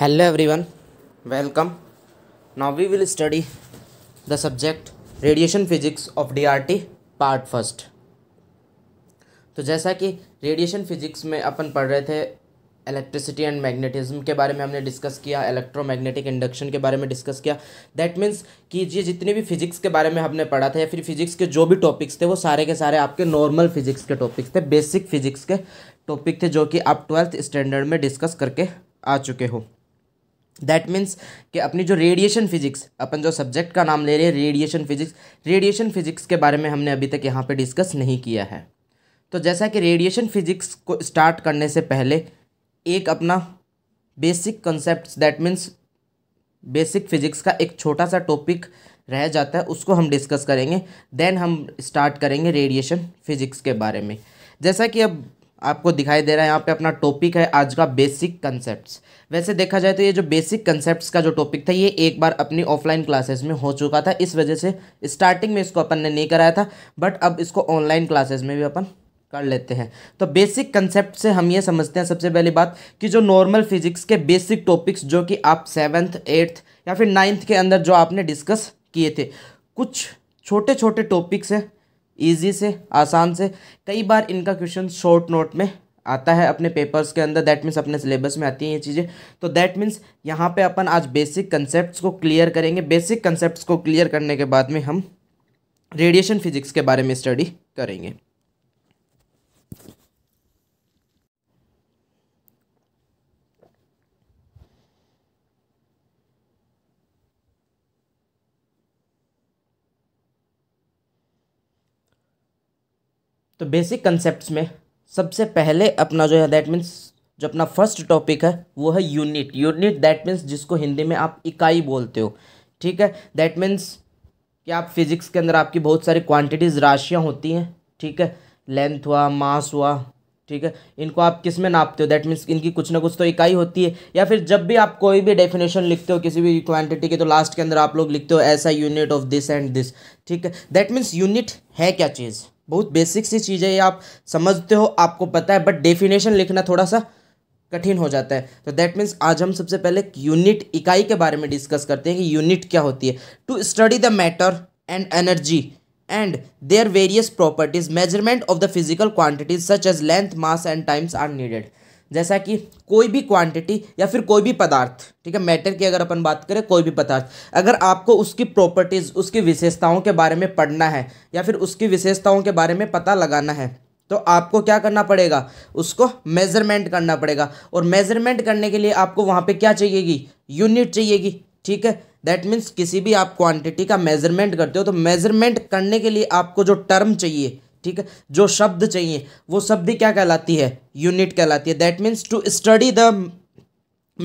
Hello everyone welcome now we will study the subject radiation physics of DRT part first तो जैसा कि radiation physics में अपन पढ़ रहे थे इलेक्ट्रिसिटी एंड मैग्नेटिज्म के बारे में हमने डिस्कस किया इलेक्ट्रोमैग्नेटिक इंडक्शन के बारे में डिस्कस किया दैट मीन्स कि ये जितने भी फिजिक्स के बारे में हमने पढ़ा था या फिर फिजिक्स के जो भी टॉपिक्स थे वो सारे के सारे आपके नॉर्मल फिजिक्स के टॉपिक्स थे बेसिक फिजिक्स के टॉपिक थे जो कि आप ट्वेल्थ स्टैंडर्ड में डिस्कस करके आ चुके हो दैट मीन्स कि अपनी जो रेडिएशन फिजिक्स अपन जो सब्जेक्ट का नाम ले रहे हैं रेडिएशन फिजिक्स रेडिएशन फिजिक्स के बारे में हमने अभी तक यहाँ पे डिस्कस नहीं किया है तो जैसा कि रेडिएशन फिजिक्स को स्टार्ट करने से पहले एक अपना basic concept that means basic physics का एक छोटा सा टॉपिक रह जाता है उसको हम डिस्कस करेंगे देन हम स्टार्ट करेंगे रेडिएशन फिजिक्स के बारे में जैसा कि अब आपको दिखाई दे रहा है यहाँ पे अपना टॉपिक है आज का बेसिक कंसेप्ट्स वैसे देखा जाए तो ये जो बेसिक कंसेप्ट्स का जो टॉपिक था ये एक बार अपनी ऑफलाइन क्लासेस में हो चुका था इस वजह से स्टार्टिंग में इसको अपन ने नहीं कराया था बट अब इसको ऑनलाइन क्लासेस में भी अपन कर लेते हैं तो बेसिक कंसेप्ट से हम ये समझते हैं सबसे पहली बात कि जो नॉर्मल फिजिक्स के बेसिक टॉपिक्स जो कि आप सेवन्थ एट्थ या फिर नाइन्थ के अंदर जो आपने डिस्कस किए थे कुछ छोटे छोटे टॉपिक्स हैं ईजी से आसान से कई बार इनका क्वेश्चन शॉर्ट नोट में आता है अपने पेपर्स के अंदर दैट मीन्स अपने सिलेबस में आती हैं ये चीज़ें तो दैट मीन्स यहाँ पे अपन आज बेसिक कंसेप्ट्स को क्लियर करेंगे बेसिक कंसेप्ट्स को क्लियर करने के बाद में हम रेडिएशन फिजिक्स के बारे में स्टडी करेंगे तो बेसिक कंसेप्ट में सबसे पहले अपना जो है दैट मीन्स जो अपना फर्स्ट टॉपिक है वो है यूनिट यूनिट दैट मीन्स जिसको हिंदी में आप इकाई बोलते हो ठीक है दैट मीन्स कि आप फिज़िक्स के अंदर आपकी बहुत सारी क्वांटिटीज़ राशियाँ होती हैं ठीक है लेंथ हुआ मास हुआ ठीक है इनको आप किस में नापते हो दैट मीन्स इनकी कुछ ना कुछ तो इकाई होती है या फिर जब भी आप कोई भी डेफिनेशन लिखते हो किसी भी क्वांटिटी के तो लास्ट के अंदर आप लोग लिखते हो ऐसा unit of this and this ठीक है दैट मीन्स यूनिट है क्या चीज़ बहुत बेसिक सी चीज़ है ये आप समझते हो आपको पता है बट डेफिनेशन लिखना थोड़ा सा कठिन हो जाता है तो दैट मीन्स आज हम सबसे पहले यूनिट इकाई के बारे में डिस्कस करते हैं कि यूनिट क्या होती है to study the matter and energy and their various properties measurement of the physical quantities such as length mass and times are needed जैसा कि कोई भी क्वांटिटी या फिर कोई भी पदार्थ ठीक है मैटर की अगर अपन बात करें कोई भी पदार्थ अगर आपको उसकी प्रॉपर्टीज़ उसकी विशेषताओं के बारे में पढ़ना है या फिर उसकी विशेषताओं के बारे में पता लगाना है तो आपको क्या करना पड़ेगा उसको मेज़रमेंट करना पड़ेगा और मेज़रमेंट करने के लिए आपको वहाँ पर क्या चाहिएगी यूनिट चाहिएगी ठीक है दैट मीन्स किसी भी आप क्वांटिटी का मेज़रमेंट करते हो तो मेज़रमेंट करने के लिए आपको जो टर्म चाहिए ठीक है जो शब्द चाहिए वो शब्द क्या कहलाती है यूनिट कहलाती है that means to study the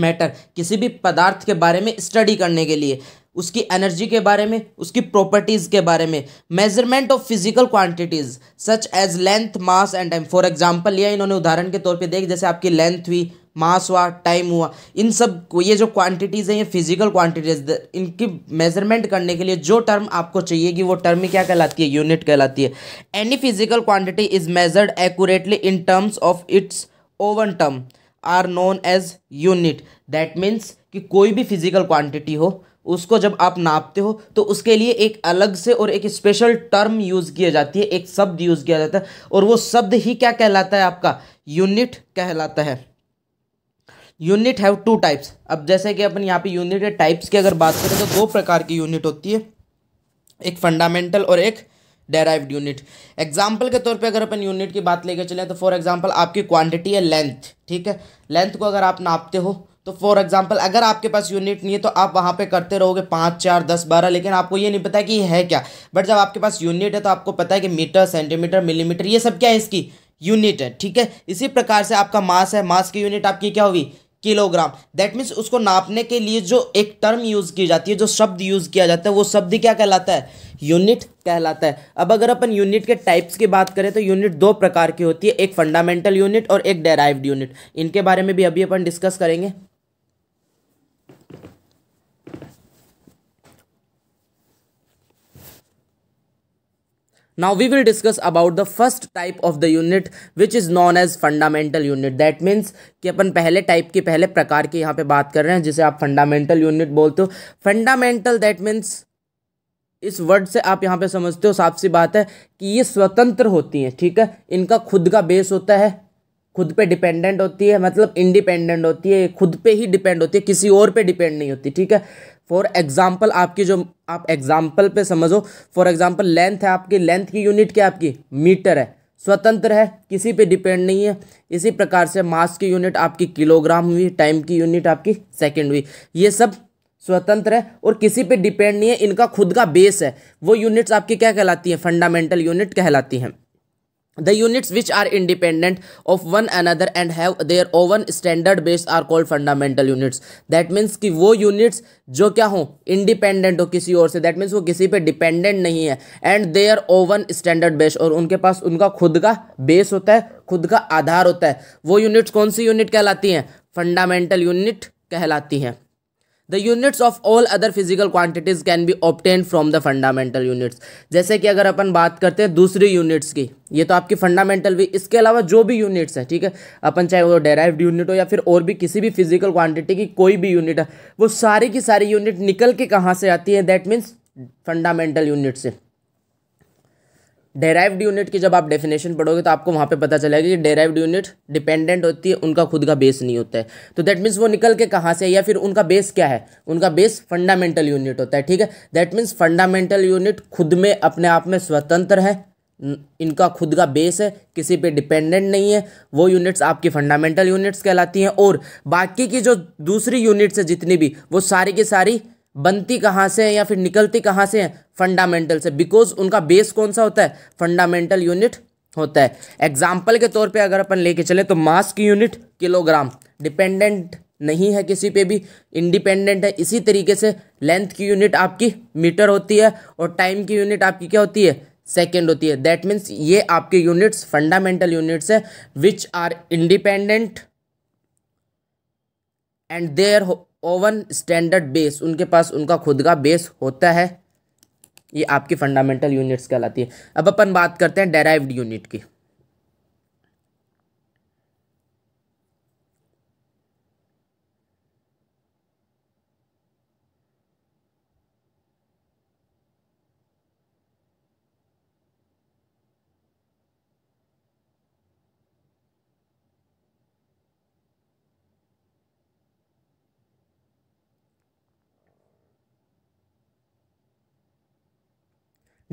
matter किसी भी पदार्थ के बारे में स्टडी करने के लिए उसकी एनर्जी के बारे में उसकी प्रॉपर्टीज़ के बारे में measurement of physical quantities such as length mass and time for example लिया इन्होंने उदाहरण के तौर पे देख जैसे आपकी लेंथ हुई मास हुआ टाइम हुआ इन सब को ये जो क्वांटिटीज़ हैं ये फिजिकल क्वांटिटीज़ इनकी मेजरमेंट करने के लिए जो टर्म आपको चाहिए कि वो टर्म ही क्या कहलाती है यूनिट कहलाती है any physical quantity is measured accurately in terms of its own term are known as unit that means कि कोई भी फिजिकल क्वांटिटी हो उसको जब आप नापते हो तो उसके लिए एक अलग से और एक स्पेशल टर्म यूज़ किया जाती है एक शब्द यूज़ किया जाता है और वो शब्द ही क्या कहलाता है आपका यूनिट कहलाता है यूनिट हैव टू टाइप्स अब जैसे कि अपन यहाँ पे यूनिट या टाइप्स की अगर बात करें तो दो प्रकार की यूनिट होती है एक फंडामेंटल और एक डेराइव्ड यूनिट एग्जाम्पल के तौर पे अगर अपन यूनिट की बात लेकर चलें तो फॉर एग्जाम्पल आपकी क्वांटिटी है लेंथ ठीक है लेंथ को अगर आप नापते हो तो फॉर एग्जाम्पल अगर आपके पास यूनिट नहीं है तो आप वहाँ पे करते रहोगे पाँच चार दस बारह लेकिन आपको ये नहीं पता कि ये है क्या बट जब आपके पास यूनिट है तो आपको पता है कि मीटर सेंटीमीटर मिलीमीटर ये सब क्या है इसकी यूनिट है ठीक है इसी प्रकार से आपका मास है मास की यूनिट आपकी क्या होगी किलोग्राम दैट मीन्स उसको नापने के लिए जो एक टर्म यूज़ की जाती है जो शब्द यूज़ किया जाता है वो शब्द क्या कहलाता है यूनिट कहलाता है अब अगर अपन यूनिट के टाइप्स की बात करें तो यूनिट दो प्रकार की होती है एक फंडामेंटल यूनिट और एक डेराइव्ड यूनिट इनके बारे में भी अभी अपन डिस्कस करेंगे Now we will discuss about the first type of the unit which is known as fundamental unit. That means कि अपन पहले टाइप के पहले प्रकार की यहाँ पे बात कर रहे हैं जिसे आप फंडामेंटल यूनिट बोलते हो फंडामेंटल दैट मीन्स इस वर्ड से आप यहाँ पे समझते हो साफ सी बात है कि ये स्वतंत्र होती हैं ठीक है इनका खुद का बेस होता है खुद पे डिपेंडेंट होती है मतलब इंडिपेंडेंट होती है खुद पे ही डिपेंड होती है किसी और पे डिपेंड नहीं होती ठीक है फॉर एग्जाम्पल आपकी जो आप एग्जाम्पल पे समझो फॉर एग्जाम्पल लेंथ है आपकी लेंथ की यूनिट क्या आपकी मीटर है स्वतंत्र है किसी पे डिपेंड नहीं है इसी प्रकार से मास की यूनिट आपकी किलोग्राम हुई टाइम की यूनिट आपकी सेकेंड हुई ये सब स्वतंत्र है और किसी पे डिपेंड नहीं है इनका खुद का बेस है वो यूनिट्स आपकी क्या कहलाती हैं फंडामेंटल यूनिट कहलाती हैं The units which are independent of one another and have their own standard base are called fundamental units. That means कि वो units जो क्या हो independent हो किसी और से that means वो किसी पर dependent नहीं है and their own standard base और उनके पास उनका खुद का base होता है खुद का आधार होता है वो units कौन सी unit कहलाती हैं fundamental unit कहलाती हैं the units of all other physical quantities can be obtain from the fundamental units जैसे कि अगर अपन बात करते हैं दूसरी यूनिट्स की ये तो आपकी फंडामेंटल भी इसके अलावा जो भी यूनिट्स हैं ठीक है अपन चाहे वो डेराइव्ड यूनिट हो या फिर और भी किसी भी फिजिकल क्वांटिटी की कोई भी यूनिट है वो सारी की सारी यूनिट निकल के कहाँ से आती है दैट मीन्स फंडामेंटल यूनिट से डेराइव्ड यूनिट की जब आप डेफिनेशन पढ़ोगे तो आपको वहाँ पे पता चलेगा कि डेराइव्ड यूनिट डिपेंडेंट होती है उनका खुद का बेस नहीं होता है तो दैट मीन्स वो निकल के कहाँ से या फिर उनका बेस क्या है उनका बेस फंडामेंटल यूनिट होता है ठीक है दैट मीन्स फंडामेंटल यूनिट खुद में अपने आप में स्वतंत्र है इनका खुद का बेस है किसी पे डिपेंडेंट नहीं है वो यूनिट्स आपकी फंडामेंटल यूनिट्स कहलाती हैं और बाकी की जो दूसरी यूनिट्स है जितनी भी वो सारी की सारी बनती कहाँ से है या फिर निकलती कहाँ से है फंडामेंटल से बिकॉज उनका बेस कौन सा होता है फंडामेंटल यूनिट होता है एग्जाम्पल के तौर पे अगर अपन लेके चले तो मास की यूनिट किलोग्राम डिपेंडेंट नहीं है किसी पे भी इंडिपेंडेंट है इसी तरीके से लेंथ की यूनिट आपकी मीटर होती है और टाइम की यूनिट आपकी क्या होती है सेकेंड होती है दैट मीन्स ये आपके यूनिट्स फंडामेंटल यूनिट्स है which are independent and their own standard base उनके पास उनका खुद का बेस होता है ये आपकी फंडामेंटल यूनिट्स कहलाती है अब अपन बात करते हैं डेराइव्ड यूनिट की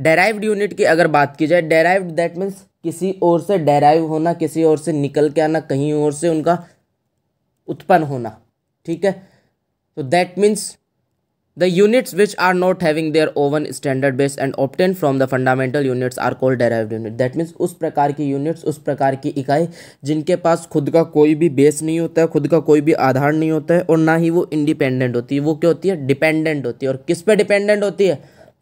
डेराइव्ड यूनिट की अगर बात की जाए डेराइव्ड दैट मीन्स किसी और से डेराइव होना किसी और से निकल के आना कहीं और से उनका उत्पन्न होना ठीक है तो that means the units which are not having their own standard base and obtain from the fundamental units are called derive unit that means उस प्रकार की यूनिट्स उस प्रकार की इकाई जिनके पास खुद का कोई भी बेस नहीं होता है खुद का कोई भी आधार नहीं होता है और ना ही वो इंडिपेंडेंट होती है वो क्या होती है डिपेंडेंट होती है और किस पे डिपेंडेंट होती है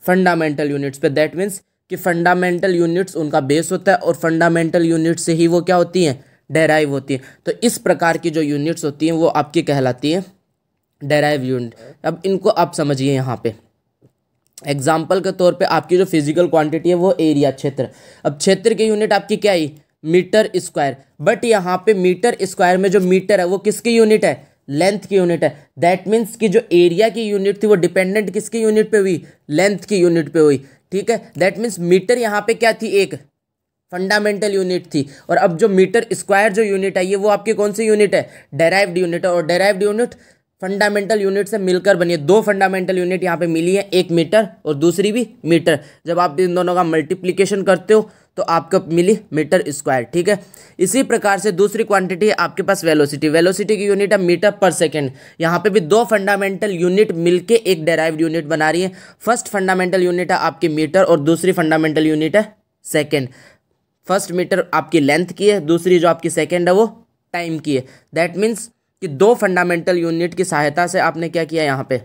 फंडामेंटल यूनिट्स पे दैट मीन्स कि फंडामेंटल यूनिट्स उनका बेस होता है और फंडामेंटल यूनिट से ही वो क्या होती हैं डेराइव होती हैं तो इस प्रकार की जो यूनिट्स होती हैं वो आपकी कहलाती हैं डेराइव यूनिट अब इनको आप समझिए यहाँ पे एग्जाम्पल के तौर पे आपकी जो फिजिकल क्वांटिटी है वो एरिया क्षेत्र अब क्षेत्र की यूनिट आपकी क्या आई मीटर स्क्वायर बट यहाँ पे मीटर स्क्वायर में जो मीटर है वो किसकी यूनिट है लेंथ की यूनिट है दैट मीन्स कि जो एरिया की यूनिट थी वो डिपेंडेंट किसकी यूनिट पे हुई लेंथ की यूनिट पे हुई ठीक है दैट मीन्स मीटर यहाँ पे क्या थी एक फंडामेंटल यूनिट थी और अब जो मीटर स्क्वायर जो यूनिट है ये वो आपकी कौन सी यूनिट है डेराइव्ड यूनिट है और डेराइव्ड यूनिट फंडामेंटल यूनिट से मिलकर बनी है दो फंडामेंटल यूनिट यहाँ पे मिली है एक मीटर और दूसरी भी मीटर जब आप इन दोनों का मल्टीप्लीकेशन करते हो तो आपको मिली मीटर स्क्वायर ठीक है इसी प्रकार से दूसरी क्वांटिटी है आपके पास वेलोसिटी वेलोसिटी की यूनिट है मीटर पर सेकेंड यहाँ पे भी दो फंडामेंटल यूनिट मिलके एक डेराइव्ड यूनिट बना रही है फर्स्ट फंडामेंटल यूनिट है आपकी मीटर और दूसरी फंडामेंटल यूनिट है सेकेंड फर्स्ट मीटर आपकी लेंथ की है दूसरी जो आपकी सेकेंड है वो टाइम की है दैट मीन्स कि दो फंडामेंटल यूनिट की सहायता से आपने क्या किया यहाँ पे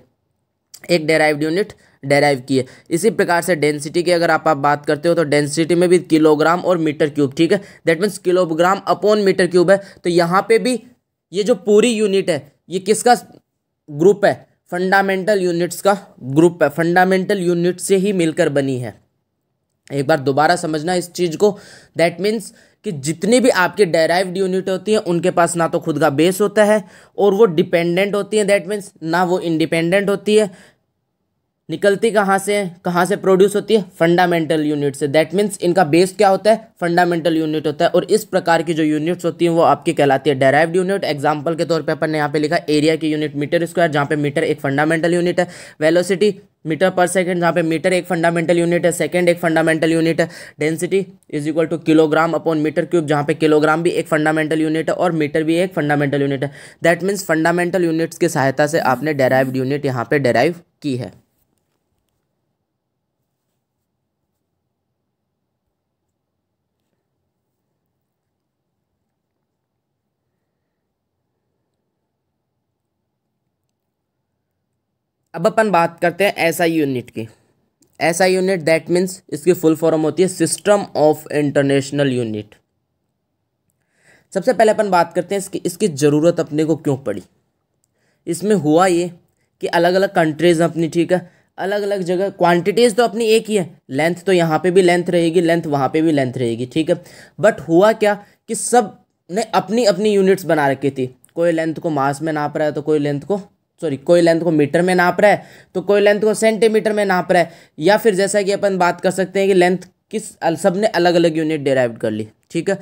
एक डेराइव्ड यूनिट डेराइव किए इसी प्रकार से डेंसिटी की अगर आप, आप बात करते हो तो डेंसिटी में भी किलोग्राम और मीटर क्यूब ठीक है that means kilogram upon metre cube है तो यहाँ पे भी ये जो पूरी यूनिट है ये किसका ग्रुप है फंडामेंटल यूनिट्स का ग्रुप है फंडामेंटल यूनिट से ही मिलकर बनी है एक बार दोबारा समझना इस चीज़ को दैट मीन्स कि जितनी भी आपकी डेराइव्ड यूनिट होती है उनके पास ना तो खुद का बेस होता है और वो डिपेंडेंट होती है दैट मीन्स ना वो इंडिपेंडेंट होती है निकलती कहाँ से कहाँ से प्रोड्यूस होती है फंडामेंटल यूनिट से दैट मीन्स इनका बेस क्या होता है फंडामेंटल यूनिट होता है और इस प्रकार की जो यूनिट्स होती हैं वो आपकी कहलाती है डेराइव्ड यूनिट एग्जांपल के तौर पे अपन ने यहाँ पे लिखा एरिया की यूनिट मीटर स्क्वायर जहाँ पे मीटर एक फंडामेंटल यूनिट है वेलोसिटी मीटर पर सेकेंड जहाँ पे मीटर एक फंडामेंटल यूनिट है सेकेंड एक फंडामेंटल यूनिट है density is equal to kilogram upon metre cube जहाँ पे किलोग्राम भी एक फंडामेंटल यूनिट है और मीटर भी एक फंडामेंटल यूनिट है दैट मीन्स फंडामेंटल यूनिट्स की सहायता से आपने डेराइव्ड यूनिट यहाँ पे डेराइव की है अब अपन बात करते हैं ऐसा यूनिट की ऐसा यूनिट दैट मीन्स इसकी फुल फॉर्म होती है सिस्टम ऑफ इंटरनेशनल यूनिट सबसे पहले अपन बात करते हैं इसकी इसकी ज़रूरत अपने को क्यों पड़ी इसमें हुआ ये कि अलग अलग कंट्रीज़ अपनी ठीक है अलग अलग जगह क्वांटिटीज़ तो अपनी एक ही है लेंथ तो यहाँ पे भी लेंथ रहेगी लेंथ वहाँ पे भी लेंथ रहेगी ठीक है बट हुआ क्या कि सब ने अपनी अपनी यूनिट्स बना रखी थी कोई लेंथ को मास में नाप रहा है तो कोई लेंथ को सॉरी कोई लेंथ को मीटर में नाप रहा है तो कोई लेंथ को सेंटीमीटर में नाप रहा है या फिर जैसा कि अपन बात कर सकते हैं कि लेंथ किस सब ने अलग अलग यूनिट डेराइव कर ली ठीक है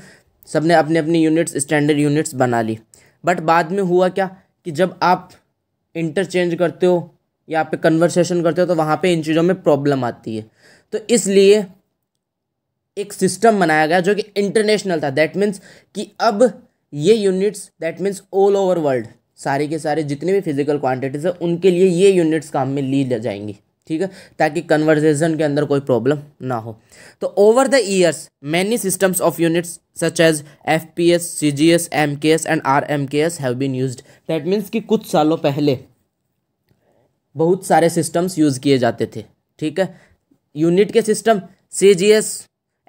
सब ने अपने अपनी यूनिट्स स्टैंडर्ड यूनिट्स बना ली बट बाद में हुआ क्या कि जब आप इंटरचेंज करते हो या आप कन्वर्सेशन करते हो तो वहाँ पर इन चीज़ों में प्रॉब्लम आती है तो इसलिए एक सिस्टम बनाया गया जो कि इंटरनेशनल था दैट मीन्स कि अब ये units that means all over world सारे के सारे जितने भी फिजिकल क्वांटिटीज़ हैं उनके लिए ये यूनिट्स काम में ली जाएंगी ठीक है ताकि कन्वर्जेशन के अंदर कोई प्रॉब्लम ना हो तो over the years many systems of units such as F P S C G S M K S and R M K S have been use that means कि कुछ सालों पहले बहुत सारे सिस्टम्स यूज़ किए जाते थे ठीक है यूनिट के system C G S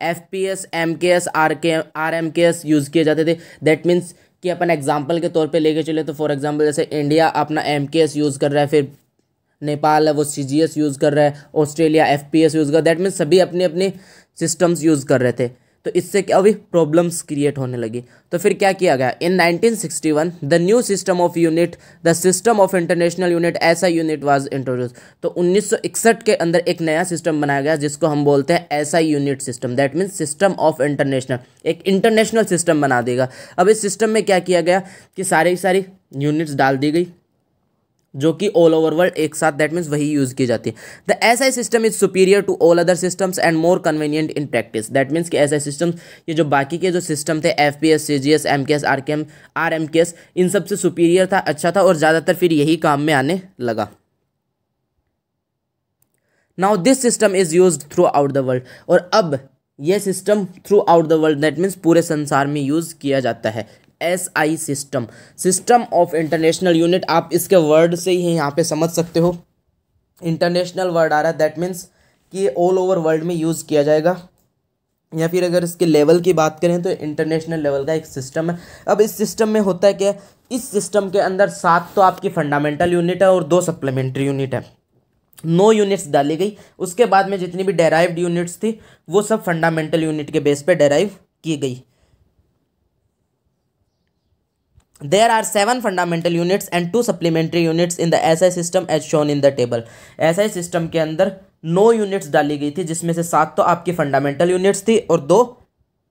F P S M K S R K R M K S use किए जाते थे दैट मीन्स कि अपन एग्जाम्पल के तौर पे लेके चले तो फॉर एग्जाम्पल जैसे इंडिया अपना एम यूज़ कर रहा है फिर नेपाल है वो सी यूज़ कर रहा है ऑस्ट्रेलिया एफ यूज़ कर दैट मीन्स सभी अपने अपने सिस्टम्स यूज़ कर रहे थे तो इससे क्या हुई प्रॉब्लम्स क्रिएट होने लगी तो फिर क्या किया गया in 1961 the new system of unit the system of international unit ऐसा यूनिट वाज इंट्रोड्यूस तो 1961 के अंदर एक नया सिस्टम बनाया गया जिसको हम बोलते हैं ऐसा unit system that means system of international एक इंटरनेशनल सिस्टम बना देगा अब इस सिस्टम में क्या किया गया कि सारी सारी यूनिट्स डाल दी गई जो कि ऑल ओवर वर्ल्ड एक साथ दैट मीन्स वही यूज़ की जाती है the S I system is superior to all other systems and more convenient in practice that means कि एस सिस्टम ये जो बाकी के जो सिस्टम थे F P S C G S M K S R K M R M K S इन सब से सुपीरियर था अच्छा था और ज़्यादातर फिर यही काम में आने लगा now this system is use throughout the world और अब यह system throughout the world that means पूरे संसार में यूज़ किया जाता है S I system system of international unit आप इसके वर्ड से ही यहाँ पे समझ सकते हो इंटरनेशनल वर्ड आ रहा है दैट मीन्स कि ऑल ओवर वर्ल्ड में यूज़ किया जाएगा या फिर अगर इसके लेवल की बात करें तो इंटरनेशनल लेवल का एक सिस्टम है अब इस सिस्टम में होता है क्या इस सिस्टम के अंदर सात तो आपकी फंडामेंटल यूनिट है और दो सप्लीमेंट्री यूनिट है नौ यूनिट्स डाली गई उसके बाद में जितनी भी डेराइव्ड यूनिट्स थी वो सब फंडामेंटल यूनिट के बेस पे डेराइव की गई there are seven fundamental units and two supplementary units in the S I system as shown in the table S I system के अंदर नौ यूनिट्स डाली गई थी जिसमें से सात तो आपकी फंडामेंटल यूनिट्स थी और दो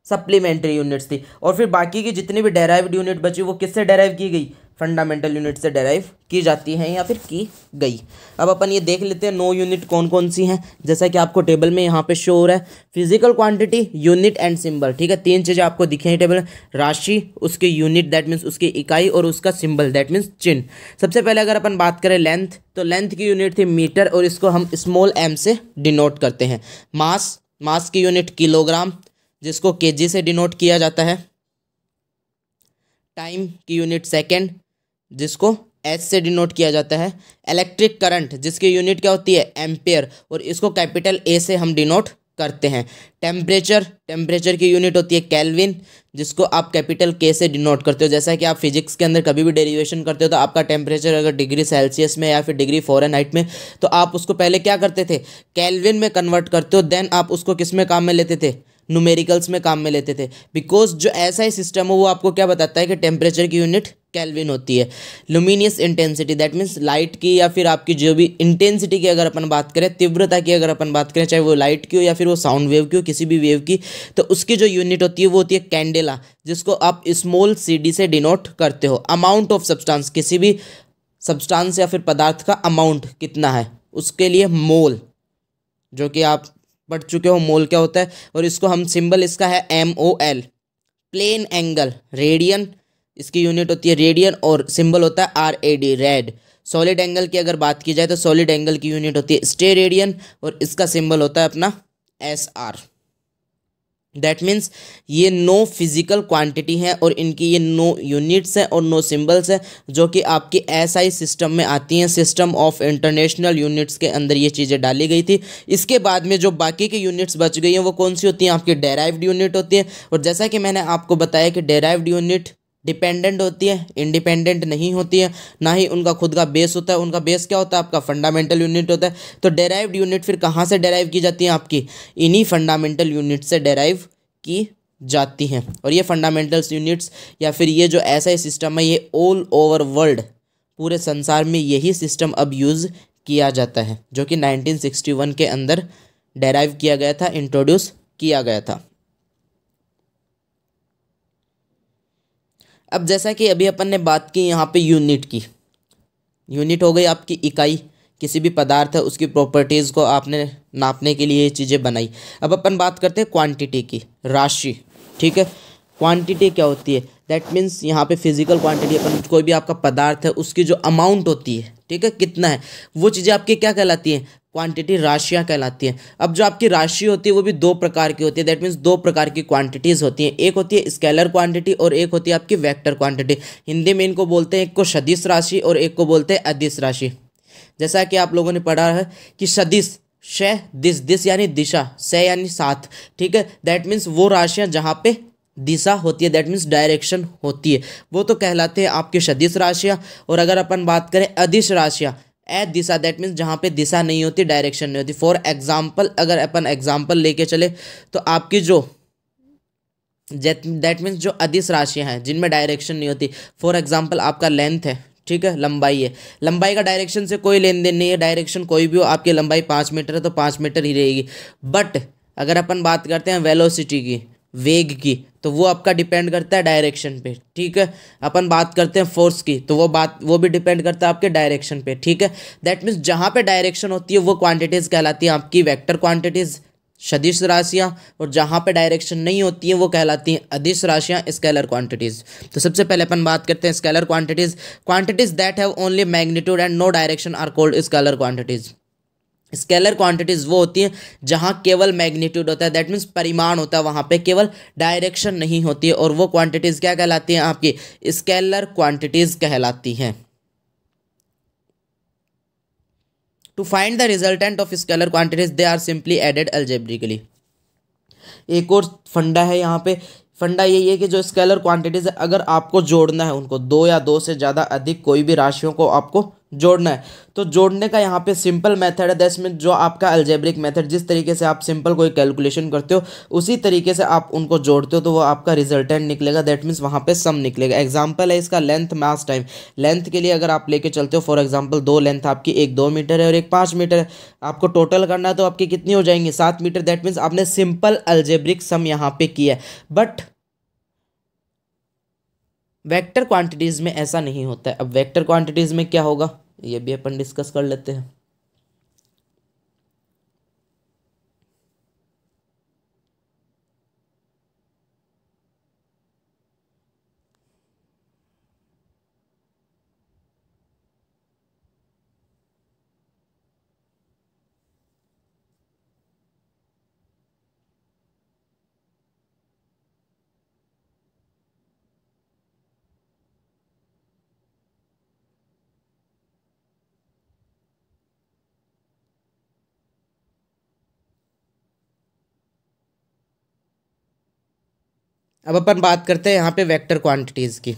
सप्लीमेंट्री यूनिट्स थी और फिर बाकी की जितनी भी डेराइव्ड यूनिट बची वो किससे डेराइव की गई फंडामेंटल यूनिट से डेराइव की जाती हैं या फिर की गई अब अपन ये देख लेते हैं नो यूनिट कौन कौन सी हैं जैसा कि आपको टेबल में यहाँ पे शो हो रहा है physical quantity unit and symbol ठीक है तीन चीज़ें आपको दिखे हैं टेबल में राशि उसके यूनिट दैट मीन्स उसकी इकाई और उसका सिंबल दैट मीन्स चिन्ह सबसे पहले अगर अपन बात करें लेंथ तो लेंथ की यूनिट थी मीटर और इसको हम स्मॉल एम से डिनोट करते हैं मास मास की यूनिट किलोग्राम जिसको के से डिनोट किया जाता है टाइम की यूनिट सेकेंड जिसको एच से डिनोट किया जाता है इलेक्ट्रिक करंट जिसकी यूनिट क्या होती है एम्पेयर और इसको कैपिटल ए से हम डिनोट करते हैं टेम्परेचर टेम्परेचर की यूनिट होती है कैलविन जिसको आप कैपिटल के से डिनोट करते हो जैसा कि आप फिजिक्स के अंदर कभी भी डेरिवेशन करते हो तो आपका टेम्परेचर अगर डिग्री सेल्सियस में या फिर डिग्री हाइट में तो आप उसको पहले क्या करते थे कैलविन में कन्वर्ट करते हो देन आप उसको किस में काम में लेते थे न्यूमेरिकल्स में काम में लेते थे बिकॉज जो ऐसा ही सिस्टम हो वो आपको क्या बताता है कि टेम्परेचर की यूनिट कैलविन होती है luminous intensity that means light की या फिर आपकी जो भी इंटेंसिटी की अगर अपन बात करें तीव्रता की अगर अपन बात करें चाहे वो लाइट की हो या फिर वो साउंड वेव की हो किसी भी वेव की तो उसकी जो यूनिट होती है वो होती है कैंडेला जिसको आप स्मॉल सी से डिनोट करते हो अमाउंट ऑफ सब्सटांस किसी भी सब्सटांस या फिर पदार्थ का अमाउंट कितना है उसके लिए मोल जो कि आप पढ़ चुके हो मोल क्या होता है और इसको हम सिंबल इसका है M O L plane angle radian इसकी यूनिट होती है रेडियन और सिंबल होता है R A D rad solid angle की अगर बात की जाए तो सॉलिड एंगल की यूनिट होती है स्टे रेडियन और इसका सिंबल होता है अपना एस आर दैट मीन्स ये नो फिजिकल क्वांटिटी है और इनकी ये नो यूनिट्स हैं और नो सिंबल्स हैं जो कि आपकी एसआई सिस्टम में आती हैं सिस्टम ऑफ इंटरनेशनल यूनिट्स के अंदर ये चीज़ें डाली गई थी इसके बाद में जो बाकी के यूनिट्स बच गई हैं वो कौन सी होती हैं आपकी डेराइव्ड यूनिट होती है और जैसा कि मैंने आपको बताया कि डेराइव्ड यूनिट डिपेंडेंट होती है इंडिपेंडेंट नहीं होती है ना ही उनका खुद का बेस होता है उनका बेस क्या होता है आपका फंडामेंटल यूनिट होता है तो डेराइव्ड यूनिट फिर कहाँ से डेराइव की जाती है आपकी इन्हीं फंडामेंटल यूनिट से डेराइव की जाती हैं और ये फंडामेंटल्स यूनिट्स या फिर ये जो ऐसा ही सिस्टम है ये ऑल ओवर वर्ल्ड पूरे संसार में यही सिस्टम अब यूज़ किया जाता है जो कि 1961 के अंदर डेराइव किया गया था इंट्रोड्यूस किया गया था अब जैसा कि अभी अपन ने बात की यहाँ पे यूनिट की यूनिट हो गई आपकी इकाई किसी भी पदार्थ है उसकी प्रॉपर्टीज़ को आपने नापने के लिए ये चीज़ें बनाई अब अपन बात करते हैं क्वांटिटी की राशि ठीक है क्वांटिटी क्या होती है दैट मीन्स यहाँ पे फिजिकल क्वांटिटी अपन कोई भी आपका पदार्थ है उसकी जो अमाउंट होती है ठीक है कितना है वो चीज़ें आपकी क्या कहलाती हैं क्वांटिटी राशियाँ कहलाती हैं अब जो आपकी राशि होती है वो भी दो प्रकार की होती है दैट मीन्स दो प्रकार की क्वांटिटीज़ होती हैं एक होती है स्केलर क्वांटिटी और एक होती है आपकी वेक्टर क्वांटिटी हिंदी में इनको बोलते हैं एक को सदिश राशि और एक को बोलते हैं अधिस राशि जैसा कि आप लोगों ने पढ़ा है कि सदिश शह दिस दिस यानी दिशा स यानी साथ ठीक है दैट मीन्स वो राशियाँ जहाँ पे दिशा होती है दैट मीन्स डायरेक्शन होती है वो तो कहलाते हैं आपकी सदिश राशियाँ और अगर अपन बात करें अधिश राशियाँ ए दिशा दैट मीन्स जहाँ पे दिशा नहीं होती डायरेक्शन नहीं होती फॉर एग्जाम्पल अगर अपन एग्जाम्पल लेके चले तो आपकी जो दैट मीन्स जो अधिस राशियाँ हैं जिनमें डायरेक्शन नहीं होती फॉर एग्जाम्पल आपका लेंथ है ठीक है लंबाई है लंबाई का डायरेक्शन से कोई लेन देन नहीं है डायरेक्शन कोई भी हो आपकी लंबाई पाँच मीटर है तो पाँच मीटर ही रहेगी बट अगर अपन बात करते हैं वेलोसिटी की वेग की तो वो आपका डिपेंड करता है डायरेक्शन पे ठीक है अपन बात करते हैं फोर्स की तो वो बात वो भी डिपेंड करता है आपके डायरेक्शन पे ठीक है दैट मीन्स जहाँ पे डायरेक्शन होती है वो क्वांटिटीज़ कहलाती हैं आपकी वेक्टर क्वांटिटीज़ सदिश राशियाँ और जहाँ पे डायरेक्शन नहीं होती हैं वो कहलाती हैं अधिश राशियाँ स्केलर क्वांटिटीज़ तो सबसे पहले अपन बात करते हैं scalar quantities quantities that have only magnitude and no direction are called scalar quantities scalar quantities वो होती हैं जहाँ केवल मैग्नीट्यूड होता है दैट मीन्स परिमाण होता है वहाँ पे केवल डायरेक्शन नहीं होती है और वो क्वांटिटीज़ क्या कहलाती हैं आपकी स्केलर क्वांटिटीज़ कहलाती हैं to find the resultant of scalar quantities they are simply added algebraically एक और फंडा है यहाँ पे फंडा यही है कि जो स्केलर क्वांटिटीज़ है अगर आपको जोड़ना है उनको दो या दो से ज़्यादा अधिक कोई भी राशियों को आपको जोड़ना है तो जोड़ने का यहाँ पे सिंपल मेथड है दैस मीन जो आपका अल्जेब्रिक मेथड जिस तरीके से आप सिंपल कोई कैलकुलेशन करते हो उसी तरीके से आप उनको जोड़ते हो तो वो आपका रिजल्टेंट निकलेगा दैट मीन्स वहाँ पे सम निकलेगा एग्जाम्पल है इसका लेंथ मास टाइम लेंथ के लिए अगर आप लेके चलते हो फॉर एग्जाम्पल दो लेंथ आपकी एक दो मीटर है और एक पाँच मीटर है आपको टोटल करना है तो आपकी कितनी हो जाएंगी सात मीटर दैट मीन्स आपने सिंपल अल्जेब्रिक सम यहाँ पर किया बट वेक्टर क्वांटिटीज़ में ऐसा नहीं होता है अब वेक्टर क्वांटिटीज़ में क्या होगा ये भी अपन डिस्कस कर लेते हैं अब अपन बात करते हैं यहाँ पे वेक्टर क्वांटिटीज़ की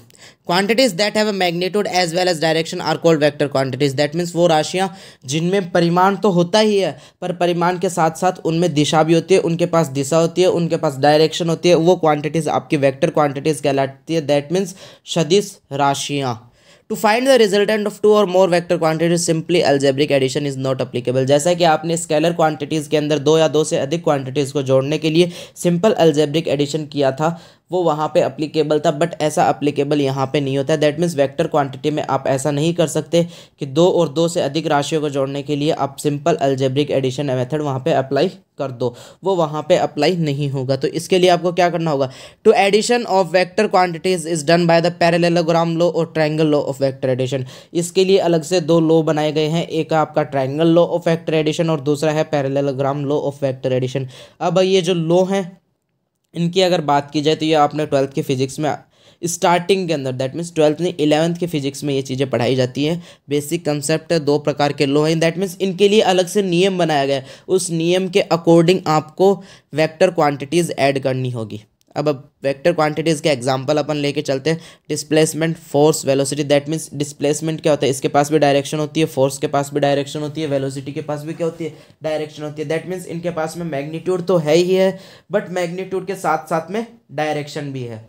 quantities that have magnitude as well as direction are called vector quantities that means वो राशियाँ जिनमें परिमाण तो होता ही है पर परिमाण के साथ साथ उनमें दिशा भी होती है उनके पास दिशा होती है उनके पास डायरेक्शन होती है वो क्वांटिटीज़ आपकी वैक्टर क्वांटिटीज़ कहलाती है दैट मीन्स सदिश राशियाँ to find the resultant of two और more vector quantities simply algebraic addition is not applicable जैसा कि आपने स्केलर क्वांटिटीज के अंदर दो या दो से अधिक क्वांटिटीज को जोड़ने के लिए सिंपल एल्जेब्रिक एडिशन किया था वो वहाँ पे अप्लीकेबल था बट ऐसा अप्लीकेबल यहाँ पे नहीं होता है दैट मीन्स वेक्टर क्वांटिटी में आप ऐसा नहीं कर सकते कि दो और दो से अधिक राशियों को जोड़ने के लिए आप सिंपल अल्जेब्रिक एडिशन मेथड वहाँ पे अप्लाई कर दो वो वहाँ पे अप्लाई नहीं होगा तो इसके लिए आपको क्या करना होगा to addition of vector quantities is done by the parallelogram law और triangle law of vector addition इसके लिए अलग से दो लो बनाए गए हैं एक आपका triangle law of vector addition और दूसरा है parallelogram law of vector addition अब ये जो लो हैं इनकी अगर बात की जाए तो ये आपने ट्वेल्थ के फिजिक्स में स्टार्टिंग के अंदर दैट मीन्स ट्वेल्थ नहीं इलेवंथ के फिजिक्स में ये चीज़ें पढ़ाई जाती हैं बेसिक कंसेप्ट है दो प्रकार के लो हैं दैट मीन्स इनके लिए अलग से नियम बनाया गया है उस नियम के अकॉर्डिंग आपको वेक्टर क्वांटिटीज़ ऐड करनी होगी अब अब वैक्टर क्वांटिटीज़ के एग्जाम्पल अपन लेके चलते हैं displacement force velocity that means displacement क्या होता है इसके पास भी डायरेक्शन होती है फोर्स के पास भी डायरेक्शन होती है वेलोसिटी के पास भी क्या होती है डायरेक्शन होती है दैट मीन्स इनके पास में मैग्नीट्यूड तो है ही है बट मैग्नीट्यूड के साथ साथ में डायरेक्शन भी है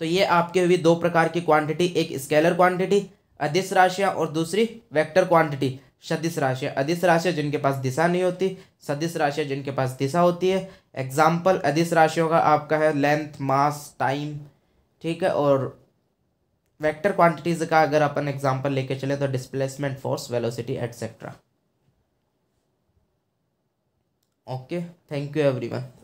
तो ये आपके हुई दो प्रकार की क्वांटिटी एक स्केलर क्वांटिटी अधिस राशियाँ और दूसरी वेक्टर क्वांटिटी सदिश राशि अधिस राशि जिनके पास दिशा नहीं होती सदिश राशि जिनके पास दिशा होती है एग्जाम्पल अधिस राशियों का आपका है लेंथ मास टाइम ठीक है और वेक्टर क्वांटिटीज़ का अगर अपन एग्जाम्पल लेके चले तो displacement force velocity etcetera okay thank you everyone